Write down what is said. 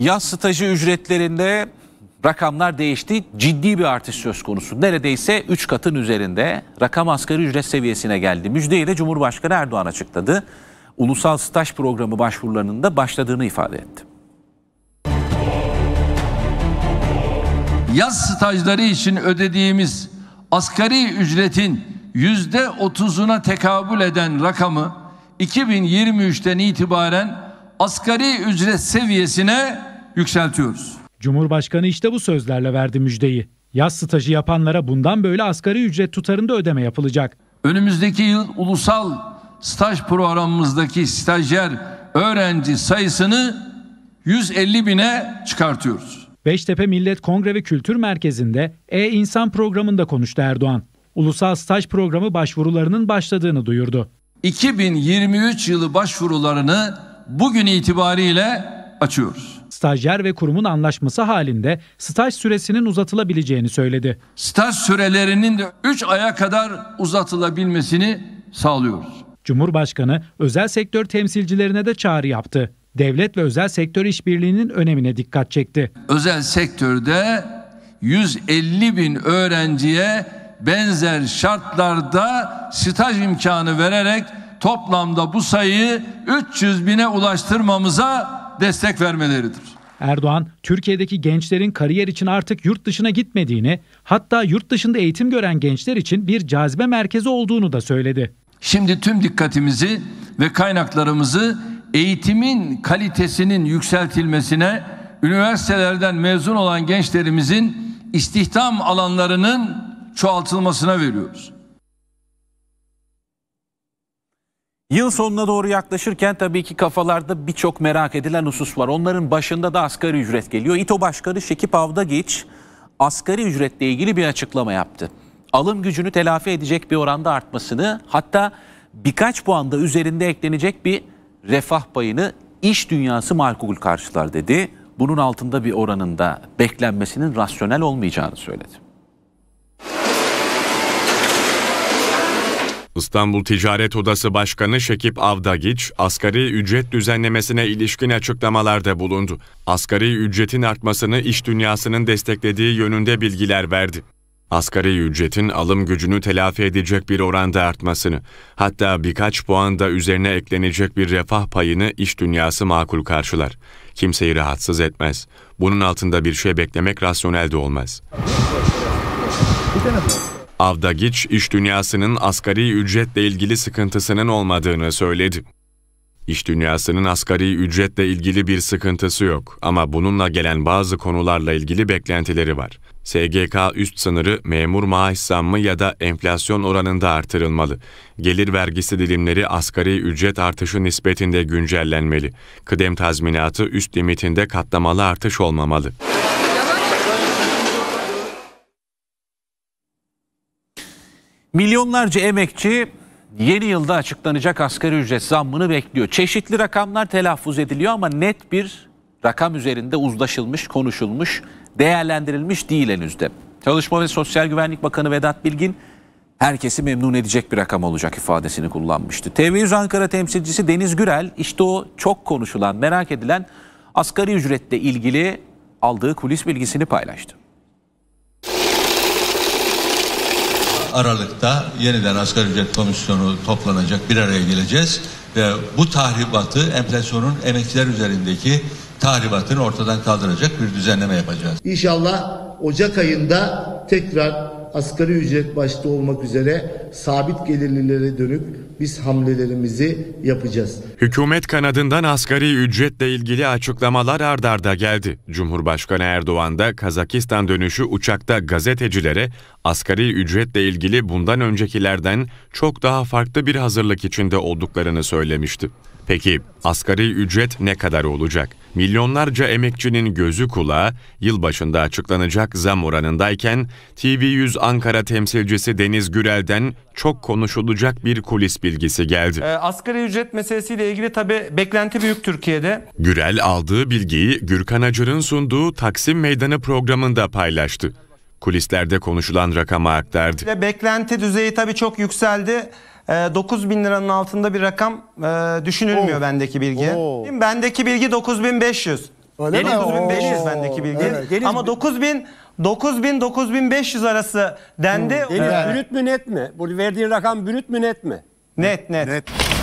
Yaz stajı ücretlerinde rakamlar değişti. Ciddi bir artış söz konusu. Neredeyse 3 katın üzerinde rakam asgari ücret seviyesine geldi. Müjdeyi de Cumhurbaşkanı Erdoğan açıkladı. Ulusal staj programı başvurularının da başladığını ifade etti. Yaz stajları için ödediğimiz asgari ücretin yüzde otuzuna tekabül eden rakamı 2023'ten itibaren asgari ücret seviyesine yükseltiyoruz. Cumhurbaşkanı işte bu sözlerle verdi müjdeyi. Yaz stajı yapanlara bundan böyle asgari ücret tutarında ödeme yapılacak. Önümüzdeki yıl ulusal staj programımızdaki stajyer öğrenci sayısını 150 bine çıkartıyoruz. Beştepe Millet Kongre ve Kültür Merkezi'nde E-İnsan programında konuştu Erdoğan. Ulusal staj programı başvurularının başladığını duyurdu. 2023 yılı başvurularını bugün itibariyle açıyoruz. Stajyer ve kurumun anlaşması halinde staj süresinin uzatılabileceğini söyledi. Staj sürelerinin de 3 aya kadar uzatılabilmesini sağlıyoruz. Cumhurbaşkanı özel sektör temsilcilerine de çağrı yaptı. Devlet ve özel sektör işbirliğinin önemine dikkat çekti. Özel sektörde 150 bin öğrenciye benzer şartlarda staj imkanı vererek toplamda bu sayıyı 300 bine ulaştırmamıza destek vermeleridir. Erdoğan, Türkiye'deki gençlerin kariyer için artık yurt dışına gitmediğini, hatta yurt dışında eğitim gören gençler için bir cazibe merkezi olduğunu da söyledi. Şimdi tüm dikkatimizi ve kaynaklarımızı eğitimin kalitesinin yükseltilmesine, üniversitelerden mezun olan gençlerimizin istihdam alanlarının çoğaltılmasına veriyoruz. Yıl sonuna doğru yaklaşırken tabii ki kafalarda birçok merak edilen husus var. Onların başında da asgari ücret geliyor. İTO Başkanı Şekip Avdagiç asgari ücretle ilgili bir açıklama yaptı. Alım gücünü telafi edecek bir oranda artmasını hatta birkaç puanda üzerinde eklenecek bir refah payını iş dünyası makul karşılar dedi. Bunun altında bir oranında beklenmesinin rasyonel olmayacağını söyledi. İstanbul Ticaret Odası Başkanı Şekip Avdagiç, asgari ücret düzenlemesine ilişkin açıklamalarda bulundu. Asgari ücretin artmasını iş dünyasının desteklediği yönünde bilgiler verdi. Asgari ücretin alım gücünü telafi edecek bir oranda artmasını, hatta birkaç puan da üzerine eklenecek bir refah payını iş dünyası makul karşılar. Kimseyi rahatsız etmez. Bunun altında bir şey beklemek rasyonel de olmaz. Bir tane Avda iş dünyasının asgari ücretle ilgili sıkıntısının olmadığını söyledi. İş dünyasının asgari ücretle ilgili bir sıkıntısı yok ama bununla gelen bazı konularla ilgili beklentileri var. SGK üst sınırı memur maaş zammı ya da enflasyon oranında artırılmalı. Gelir vergisi dilimleri asgari ücret artışı nispetinde güncellenmeli. Kıdem tazminatı üst limitinde katlamalı artış olmamalı. Milyonlarca emekçi yeni yılda açıklanacak asgari ücret zammını bekliyor. Çeşitli rakamlar telaffuz ediliyor ama net bir rakam üzerinde uzlaşılmış, konuşulmuş, değerlendirilmiş değil henüz de. Çalışma ve Sosyal Güvenlik Bakanı Vedat Bilgin herkesi memnun edecek bir rakam olacak ifadesini kullanmıştı. TV100 Ankara temsilcisi Deniz Gürel işte o çok konuşulan, merak edilen asgari ücretle ilgili aldığı kulis bilgisini paylaştı. Aralık'ta yeniden asgari ücret komisyonu toplanacak bir araya geleceğiz. Ve bu tahribatı enflasyonun emekçiler üzerindeki tahribatını ortadan kaldıracak bir düzenleme yapacağız. İnşallah Ocak ayında tekrar asgari ücret başta olmak üzere sabit gelirlilere dönük biz hamlelerimizi yapacağız. Hükümet kanadından asgari ücretle ilgili açıklamalar ardarda geldi. Cumhurbaşkanı Erdoğan da Kazakistan dönüşü uçakta gazetecilere asgari ücretle ilgili bundan öncekilerden çok daha farklı bir hazırlık içinde olduklarını söylemişti. Peki asgari ücret ne kadar olacak? milyonlarca emekçinin gözü kulağı yılbaşında açıklanacak zam oranındayken TV100 Ankara temsilcisi Deniz Gürel'den çok konuşulacak bir kulis bilgisi geldi. E, asgari ücret meselesiyle ilgili tabi beklenti büyük Türkiye'de. Gürel aldığı bilgiyi Gürkan Acır'ın sunduğu Taksim Meydanı programında paylaştı. Kulislerde konuşulan rakama aktardı. Beklenti düzeyi tabii çok yükseldi. E, ee, 9 bin liranın altında bir rakam e, düşünülmüyor Oo. bendeki bilgi. Oo. Bendeki bilgi 9500. Öyle mi? 9500 bendeki bilgi. Evet. Ama 9000 9000 9500 arası dendi. Deniz, Ee, bürüt mü net mi? Bu verdiğin rakam bürüt mü net mi? net net. Net.